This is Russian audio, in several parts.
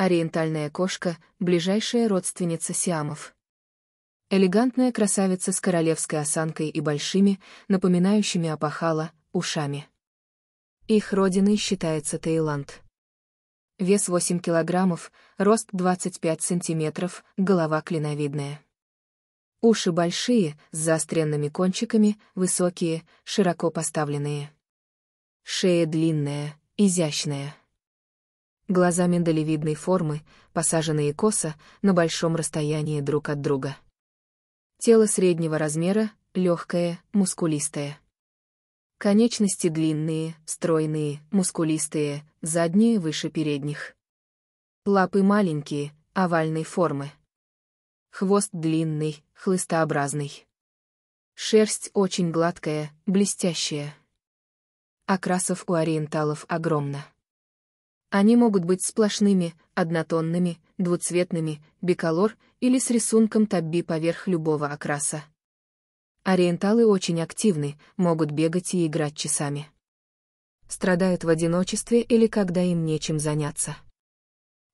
ориентальная кошка, ближайшая родственница сиамов. Элегантная красавица с королевской осанкой и большими, напоминающими опахала, ушами. Их родиной считается Таиланд. Вес 8 килограммов, рост 25 сантиметров, голова клиновидная. Уши большие, с заостренными кончиками, высокие, широко поставленные. Шея длинная, изящная глаза миндалевидной формы, посаженные косо, на большом расстоянии друг от друга. Тело среднего размера, легкое, мускулистое. Конечности длинные, стройные, мускулистые, задние выше передних. Лапы маленькие, овальной формы. Хвост длинный, хлыстообразный. Шерсть очень гладкая, блестящая. Окрасов у ориенталов огромно. Они могут быть сплошными, однотонными, двуцветными, биколор или с рисунком табби поверх любого окраса. Ориенталы очень активны, могут бегать и играть часами. Страдают в одиночестве или когда им нечем заняться.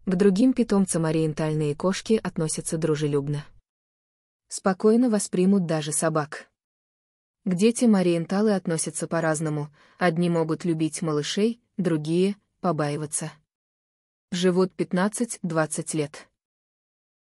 К другим питомцам ориентальные кошки относятся дружелюбно. Спокойно воспримут даже собак. К детям ориенталы относятся по-разному, одни могут любить малышей, другие побаиваться. Живут 15-20 лет.